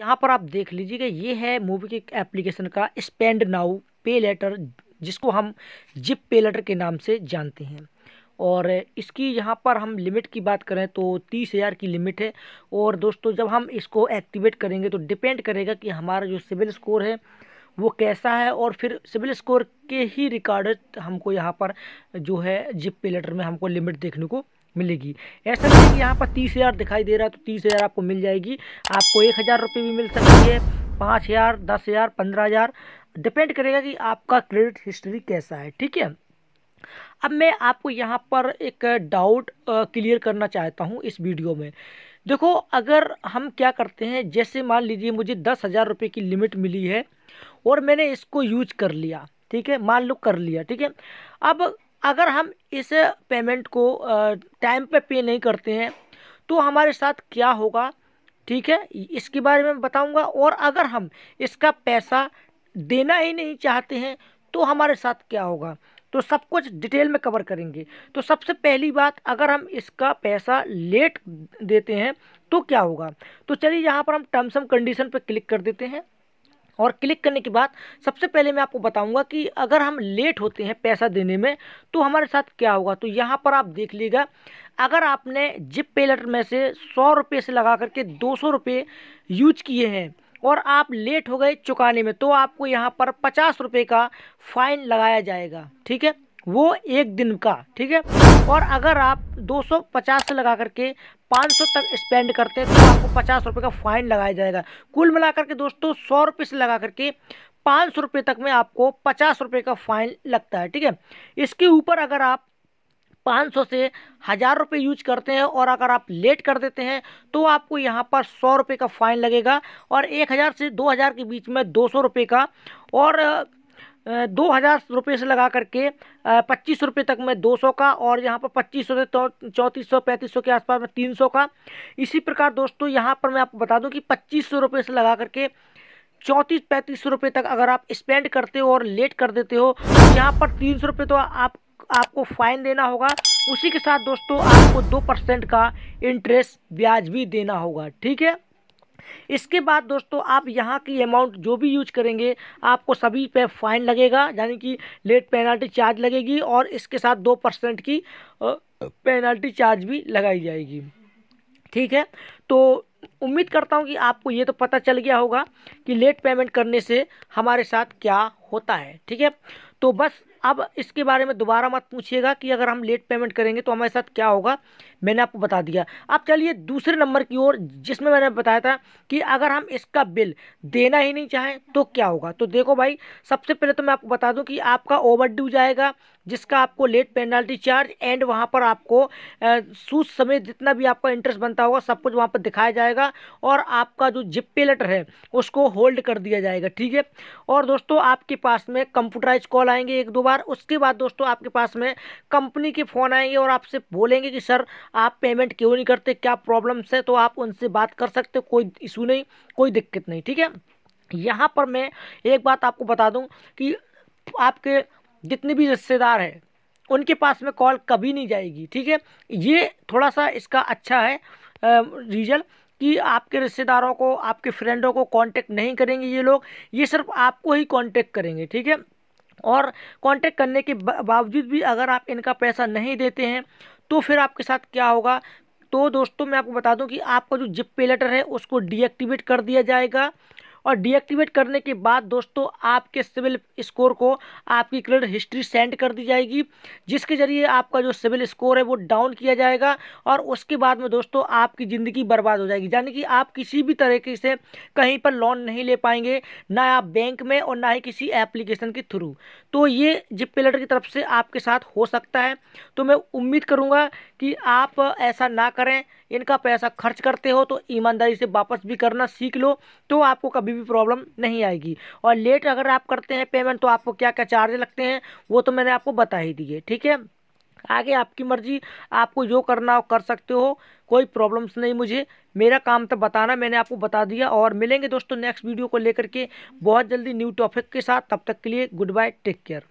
यहाँ पर आप देख लीजिएगा ये है मूवी के एप्लीकेशन का स्पेंड नाउ पे लेटर जिसको हम जिप पे लेटर के नाम से जानते हैं और इसकी यहाँ पर हम लिमिट की बात करें तो तीस हज़ार की लिमिट है और दोस्तों जब हम इसको एक्टिवेट करेंगे तो डिपेंड करेगा कि हमारा जो सिविल स्कोर है वो कैसा है और फिर सिविल स्कोर के ही रिकॉर्डेड हमको यहाँ पर जो है जिप पे लेटर में हमको लिमिट देखने को मिलेगी ऐसा नहीं कि यहाँ पर तीस हज़ार दिखाई दे रहा है तो तीस हज़ार आपको मिल जाएगी आपको एक हज़ार रुपये भी मिल सकती है पाँच हज़ार दस हज़ार पंद्रह हज़ार डिपेंड करेगा कि आपका क्रेडिट हिस्ट्री कैसा है ठीक है अब मैं आपको यहाँ पर एक डाउट क्लियर करना चाहता हूँ इस वीडियो में देखो अगर हम क्या करते हैं जैसे मान लीजिए मुझे दस हज़ार रुपये की लिमिट मिली है और मैंने इसको यूज कर लिया ठीक है मान लो कर लिया ठीक है अब अगर हम इस पेमेंट को टाइम पे पे नहीं करते हैं तो हमारे साथ क्या होगा ठीक है इसके बारे में बताऊंगा और अगर हम इसका पैसा देना ही नहीं चाहते हैं तो हमारे साथ क्या होगा तो सब कुछ डिटेल में कवर करेंगे तो सबसे पहली बात अगर हम इसका पैसा लेट देते हैं तो क्या होगा तो चलिए यहाँ पर हम टर्म्स एंड कंडीशन पर क्लिक कर देते हैं और क्लिक करने के बाद सबसे पहले मैं आपको बताऊंगा कि अगर हम लेट होते हैं पैसा देने में तो हमारे साथ क्या होगा तो यहाँ पर आप देख लीजिएगा अगर आपने जिप पेलेट में से सौ रुपये से लगा करके दो सौ रुपये यूज किए हैं और आप लेट हो गए चुकाने में तो आपको यहाँ पर पचास रुपये का फ़ाइन लगाया जाएगा ठीक है वो एक दिन का ठीक है और अगर आप 250 से लगा करके 500 तक स्पेंड करते हैं तो आपको पचास रुपये का फाइन लगाया जाएगा कुल मिलाकर के दोस्तों सौ रुपये से लगा करके पाँच सौ रुपये तक में आपको पचास रुपये का फाइन लगता है ठीक है इसके ऊपर अगर आप पाँच सौ से हज़ार रुपये यूज करते हैं और अगर आप लेट कर देते हैं तो आपको यहाँ पर सौ रुपये का फ़ाइन लगेगा और एक हज़ार से दो हज़ार के बीच में दो सौ रुपये का और दो हज़ार रुपये से लगा करके पच्चीस रुपये तक में दो सौ का और यहाँ पर पच्चीस सौ से चौंतीस सौ पैंतीस सौ के आसपास में तीन सौ का इसी प्रकार दोस्तों यहाँ पर मैं आपको बता दूँ कि पच्चीस सौ रुपये से लगा करके चौंतीस पैंतीस सौ रुपये तक अगर आप स्पेंड करते हो और लेट कर देते हो तो यहाँ पर तीन सौ रुपये तो आप आपको फ़ाइन देना होगा उसी के साथ दोस्तों आपको दो परसेंट का इंटरेस्ट ब्याज भी देना होगा ठीक है इसके बाद दोस्तों आप यहाँ की अमाउंट जो भी यूज करेंगे आपको सभी पे फाइन लगेगा यानी कि लेट पेनल्टी चार्ज लगेगी और इसके साथ दो परसेंट की पेनल्टी चार्ज भी लगाई जाएगी ठीक है तो उम्मीद करता हूँ कि आपको ये तो पता चल गया होगा कि लेट पेमेंट करने से हमारे साथ क्या होता है ठीक है तो बस अब इसके बारे में दोबारा मत पूछिएगा कि अगर हम लेट पेमेंट करेंगे तो हमारे साथ क्या होगा मैंने आपको बता दिया अब चलिए दूसरे नंबर की ओर जिसमें मैंने बताया था कि अगर हम इसका बिल देना ही नहीं चाहें तो क्या होगा तो देखो भाई सबसे पहले तो मैं आपको बता दूँ कि आपका ओवर जाएगा जिसका आपको लेट पेनल्टी चार्ज एंड वहाँ पर आपको सूद समेत जितना भी आपका इंटरेस्ट बनता होगा सब कुछ वहाँ पर दिखाया जाएगा और आपका जो जिप पे लेटर है उसको होल्ड कर दिया जाएगा ठीक है और दोस्तों आपके पास में कंप्यूटराइज कॉल आएंगे एक दो बार बार उसके बाद दोस्तों आपके पास में कंपनी के फ़ोन आएंगे और आपसे बोलेंगे कि सर आप पेमेंट क्यों नहीं करते क्या प्रॉब्लम्स है तो आप उनसे बात कर सकते हो कोई इशू नहीं कोई दिक्कत नहीं ठीक है यहाँ पर मैं एक बात आपको बता दूँ कि आपके जितने भी रिश्तेदार हैं उनके पास में कॉल कभी नहीं जाएगी ठीक है ये थोड़ा सा इसका अच्छा है रीजन कि आपके रिश्तेदारों को आपके फ्रेंडों को कांटेक्ट नहीं करेंगे ये लोग ये सिर्फ आपको ही कांटेक्ट करेंगे ठीक है और कांटेक्ट करने के बावजूद भी अगर आप इनका पैसा नहीं देते हैं तो फिर आपके साथ क्या होगा तो दोस्तों मैं आपको बता दूं कि आपका जो जिप पे लेटर है उसको डीएक्टिवेट कर दिया जाएगा और डीएक्टिवेट करने के बाद दोस्तों आपके सिविल स्कोर को आपकी क्रेडिट हिस्ट्री सेंड कर दी जाएगी जिसके ज़रिए आपका जो सिविल स्कोर है वो डाउन किया जाएगा और उसके बाद में दोस्तों आपकी ज़िंदगी बर्बाद हो जाएगी यानी कि आप किसी भी तरीके से कहीं पर लोन नहीं ले पाएंगे ना आप बैंक में और ना ही किसी एप्लीकेशन के थ्रू तो ये जिपेलर की तरफ से आपके साथ हो सकता है तो मैं उम्मीद करूँगा कि आप ऐसा ना करें इनका पैसा खर्च करते हो तो ईमानदारी से वापस भी करना सीख लो तो आपको कभी भी प्रॉब्लम नहीं आएगी और लेट अगर आप करते हैं पेमेंट तो आपको क्या क्या चार्ज लगते हैं वो तो मैंने आपको बता ही दिए ठीक है आगे आपकी मर्जी आपको जो करना हो कर सकते हो कोई प्रॉब्लम्स नहीं मुझे मेरा काम तो बताना मैंने आपको बता दिया और मिलेंगे दोस्तों नेक्स्ट वीडियो को लेकर के बहुत जल्दी न्यू टॉपिक के साथ तब तक के लिए गुड बाय टेक केयर